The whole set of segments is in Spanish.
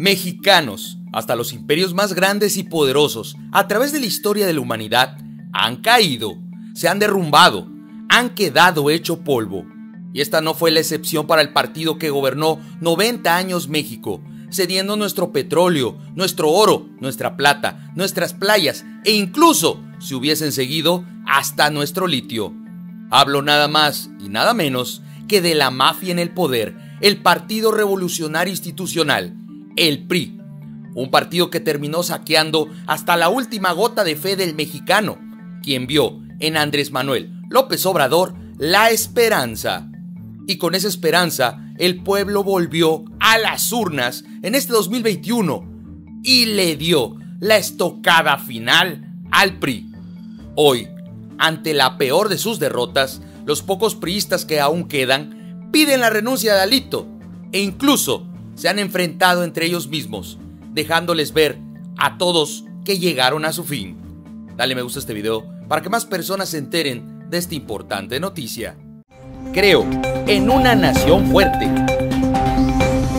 mexicanos, hasta los imperios más grandes y poderosos, a través de la historia de la humanidad, han caído, se han derrumbado, han quedado hecho polvo. Y esta no fue la excepción para el partido que gobernó 90 años México, cediendo nuestro petróleo, nuestro oro, nuestra plata, nuestras playas e incluso, si hubiesen seguido, hasta nuestro litio. Hablo nada más y nada menos que de la mafia en el poder, el Partido Revolucionario Institucional, el PRI, un partido que terminó saqueando hasta la última gota de fe del mexicano, quien vio en Andrés Manuel López Obrador la esperanza. Y con esa esperanza, el pueblo volvió a las urnas en este 2021 y le dio la estocada final al PRI. Hoy, ante la peor de sus derrotas, los pocos priistas que aún quedan piden la renuncia de Alito e incluso se han enfrentado entre ellos mismos, dejándoles ver a todos que llegaron a su fin. Dale me gusta a este video para que más personas se enteren de esta importante noticia. Creo en una nación fuerte.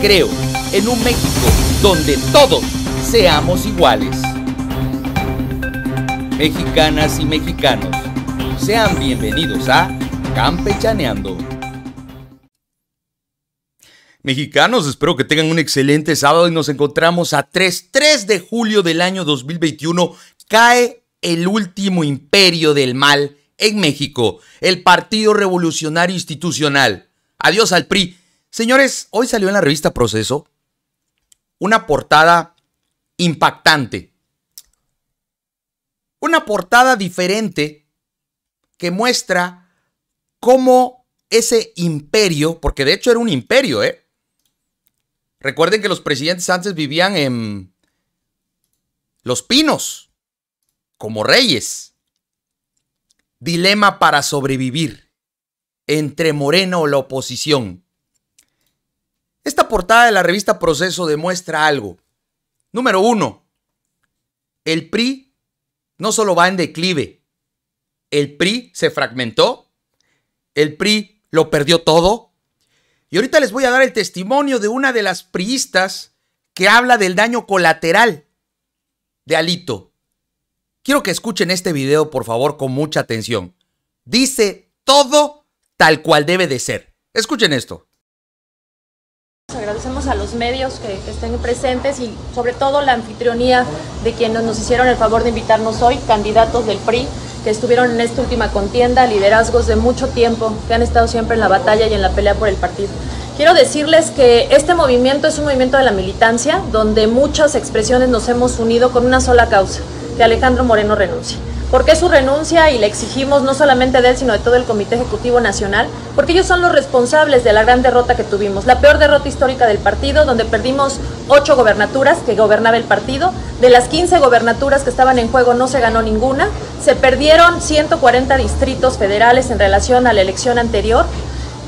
Creo en un México donde todos seamos iguales. Mexicanas y mexicanos, sean bienvenidos a Campechaneando. Mexicanos, espero que tengan un excelente sábado y nos encontramos a 3, 3 de julio del año 2021. Cae el último imperio del mal en México, el Partido Revolucionario Institucional. Adiós al PRI. Señores, hoy salió en la revista Proceso una portada impactante. Una portada diferente que muestra cómo ese imperio, porque de hecho era un imperio, ¿eh? Recuerden que los presidentes antes vivían en Los Pinos, como reyes. Dilema para sobrevivir entre Moreno o la oposición. Esta portada de la revista Proceso demuestra algo. Número uno, el PRI no solo va en declive, el PRI se fragmentó, el PRI lo perdió todo, y ahorita les voy a dar el testimonio de una de las priistas que habla del daño colateral de Alito. Quiero que escuchen este video, por favor, con mucha atención. Dice todo tal cual debe de ser. Escuchen esto. Agradecemos a los medios que, estén presentes y sobre todo la anfitrionía de quienes nos hicieron el favor de invitarnos hoy, candidatos del PRI, que estuvieron en esta última contienda, liderazgos de mucho tiempo, que han estado siempre en la batalla y en la pelea por el partido. Quiero decirles que este movimiento es un movimiento de la militancia, donde muchas expresiones nos hemos unido con una sola causa, que Alejandro Moreno renuncie. ¿Por qué su renuncia? Y le exigimos no solamente de él, sino de todo el Comité Ejecutivo Nacional, porque ellos son los responsables de la gran derrota que tuvimos, la peor derrota histórica del partido, donde perdimos ocho gobernaturas que gobernaba el partido. De las 15 gobernaturas que estaban en juego no se ganó ninguna. Se perdieron 140 distritos federales en relación a la elección anterior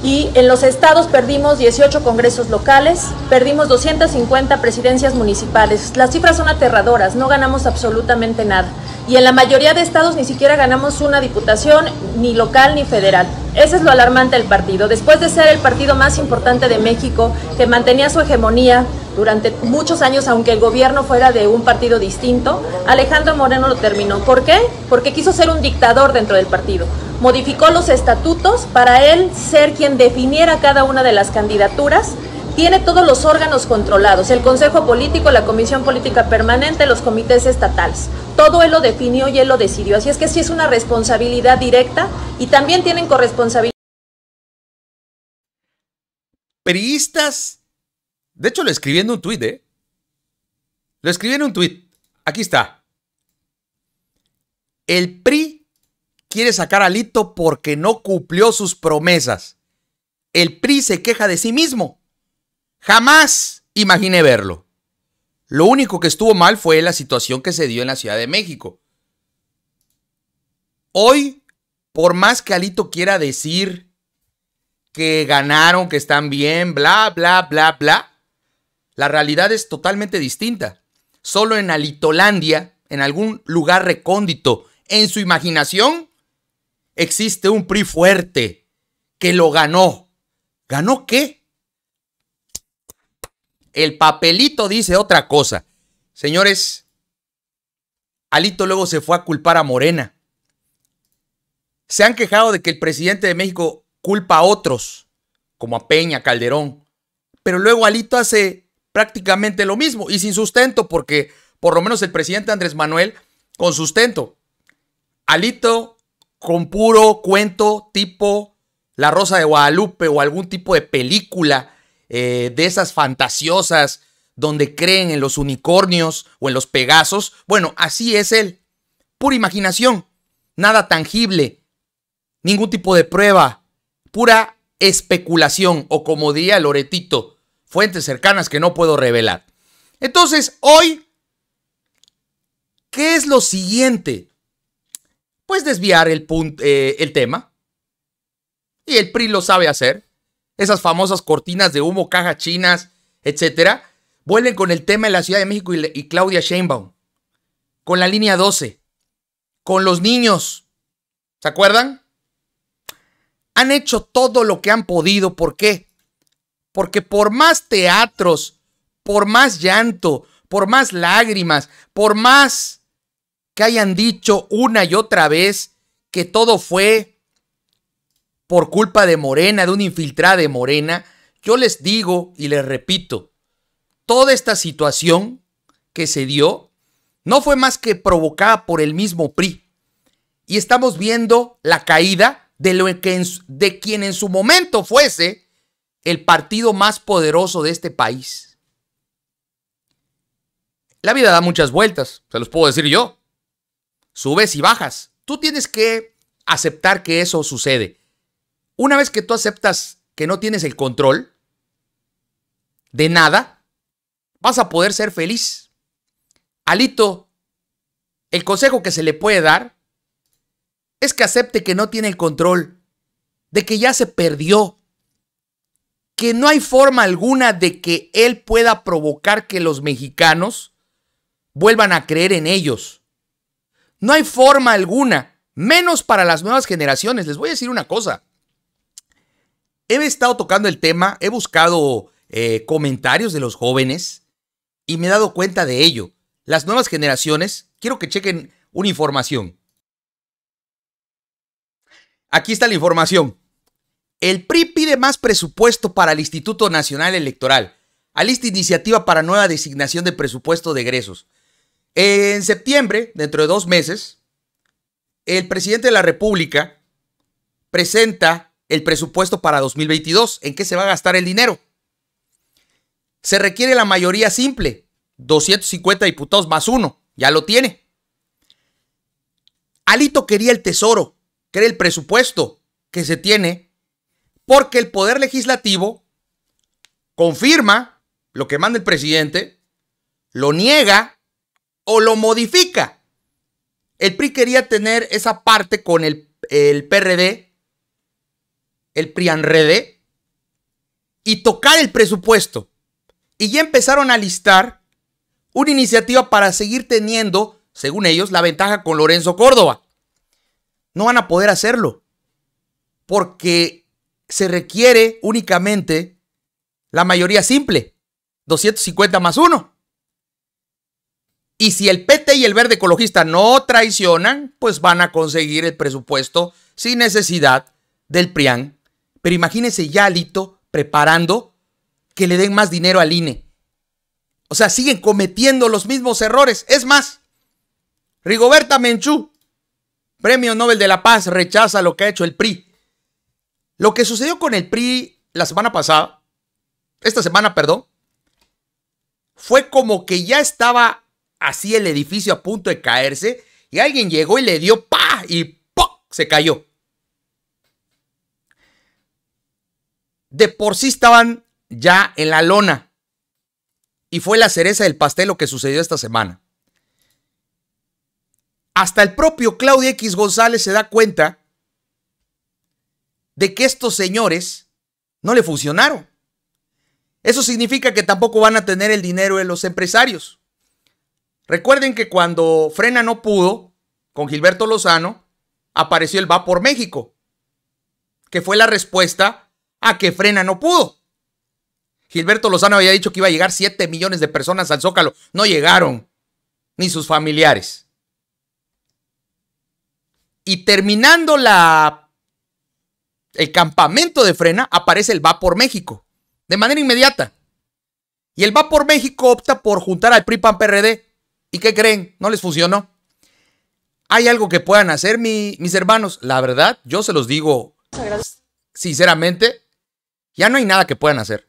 y en los estados perdimos 18 congresos locales, perdimos 250 presidencias municipales. Las cifras son aterradoras, no ganamos absolutamente nada. Y en la mayoría de estados ni siquiera ganamos una diputación, ni local ni federal. Ese es lo alarmante del partido. Después de ser el partido más importante de México, que mantenía su hegemonía durante muchos años, aunque el gobierno fuera de un partido distinto, Alejandro Moreno lo terminó. ¿Por qué? Porque quiso ser un dictador dentro del partido modificó los estatutos para él ser quien definiera cada una de las candidaturas. Tiene todos los órganos controlados, el Consejo Político, la Comisión Política Permanente, los comités estatales. Todo él lo definió y él lo decidió. Así es que sí es una responsabilidad directa y también tienen corresponsabilidad. ¿Priistas? de hecho lo escribí en un tuit, ¿eh? Lo escribí en un tuit. Aquí está. El PRI quiere sacar a Alito porque no cumplió sus promesas. El PRI se queja de sí mismo. Jamás imaginé verlo. Lo único que estuvo mal fue la situación que se dio en la Ciudad de México. Hoy, por más que Alito quiera decir que ganaron, que están bien, bla, bla, bla, bla, la realidad es totalmente distinta. Solo en Alitolandia, en algún lugar recóndito, en su imaginación, existe un PRI fuerte que lo ganó. ¿Ganó qué? El papelito dice otra cosa. Señores, Alito luego se fue a culpar a Morena. Se han quejado de que el presidente de México culpa a otros, como a Peña, Calderón. Pero luego Alito hace prácticamente lo mismo y sin sustento, porque por lo menos el presidente Andrés Manuel, con sustento, Alito con puro cuento tipo La Rosa de Guadalupe o algún tipo de película eh, de esas fantasiosas donde creen en los unicornios o en los pegasos. Bueno, así es él. Pura imaginación, nada tangible, ningún tipo de prueba, pura especulación o como diría Loretito, fuentes cercanas que no puedo revelar. Entonces, hoy, ¿qué es lo siguiente? pues desviar el, eh, el tema. Y el PRI lo sabe hacer. Esas famosas cortinas de humo, cajas chinas, etcétera, vuelven con el tema de la Ciudad de México y, y Claudia Sheinbaum. Con la línea 12. Con los niños. ¿Se acuerdan? Han hecho todo lo que han podido. ¿Por qué? Porque por más teatros, por más llanto, por más lágrimas, por más que hayan dicho una y otra vez que todo fue por culpa de Morena, de una infiltrada de Morena, yo les digo y les repito, toda esta situación que se dio no fue más que provocada por el mismo PRI. Y estamos viendo la caída de, lo que de quien en su momento fuese el partido más poderoso de este país. La vida da muchas vueltas, se los puedo decir yo subes y bajas. Tú tienes que aceptar que eso sucede. Una vez que tú aceptas que no tienes el control de nada, vas a poder ser feliz. Alito, el consejo que se le puede dar es que acepte que no tiene el control, de que ya se perdió, que no hay forma alguna de que él pueda provocar que los mexicanos vuelvan a creer en ellos. No hay forma alguna, menos para las nuevas generaciones. Les voy a decir una cosa. He estado tocando el tema, he buscado eh, comentarios de los jóvenes y me he dado cuenta de ello. Las nuevas generaciones, quiero que chequen una información. Aquí está la información. El PRI pide más presupuesto para el Instituto Nacional Electoral. Alista iniciativa para nueva designación de presupuesto de egresos. En septiembre, dentro de dos meses, el presidente de la República presenta el presupuesto para 2022. ¿En qué se va a gastar el dinero? Se requiere la mayoría simple, 250 diputados más uno, ya lo tiene. Alito quería el tesoro, quería el presupuesto que se tiene, porque el Poder Legislativo confirma lo que manda el presidente, lo niega o lo modifica. El PRI quería tener esa parte con el, el PRD, el PRIANRD y tocar el presupuesto. Y ya empezaron a listar una iniciativa para seguir teniendo, según ellos, la ventaja con Lorenzo Córdoba. No van a poder hacerlo, porque se requiere únicamente la mayoría simple, 250 más 1. Y si el PT y el Verde Ecologista no traicionan, pues van a conseguir el presupuesto sin necesidad del PRIAN. Pero imagínense ya Alito preparando que le den más dinero al INE. O sea, siguen cometiendo los mismos errores. Es más, Rigoberta Menchú, Premio Nobel de la Paz, rechaza lo que ha hecho el PRI. Lo que sucedió con el PRI la semana pasada, esta semana, perdón, fue como que ya estaba así el edificio a punto de caerse y alguien llegó y le dio pa y pop se cayó. De por sí estaban ya en la lona y fue la cereza del pastel lo que sucedió esta semana. Hasta el propio Claudio X González se da cuenta de que estos señores no le funcionaron. Eso significa que tampoco van a tener el dinero de los empresarios. Recuerden que cuando Frena no pudo, con Gilberto Lozano, apareció el Va por México, que fue la respuesta a que Frena no pudo. Gilberto Lozano había dicho que iba a llegar 7 millones de personas al Zócalo. No llegaron, ni sus familiares. Y terminando la, el campamento de Frena, aparece el Va por México, de manera inmediata. Y el Va por México opta por juntar al PRI-PAN-PRD ¿Y qué creen? ¿No les funcionó? ¿Hay algo que puedan hacer mis hermanos? La verdad, yo se los digo sinceramente, ya no hay nada que puedan hacer.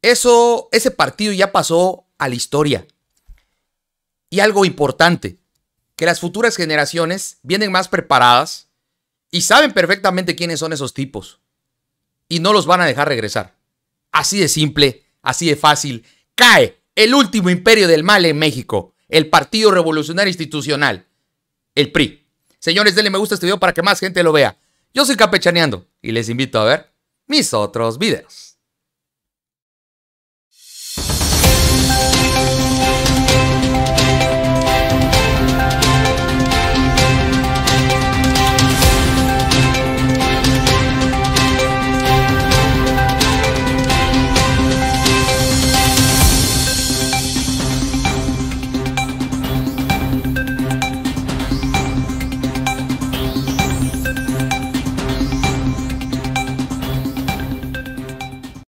Eso, ese partido ya pasó a la historia. Y algo importante, que las futuras generaciones vienen más preparadas y saben perfectamente quiénes son esos tipos. Y no los van a dejar regresar. Así de simple, así de fácil. Cae el último imperio del mal en México, el Partido Revolucionario Institucional, el PRI. Señores, denle me gusta a este video para que más gente lo vea. Yo soy Capechaneando y les invito a ver mis otros videos.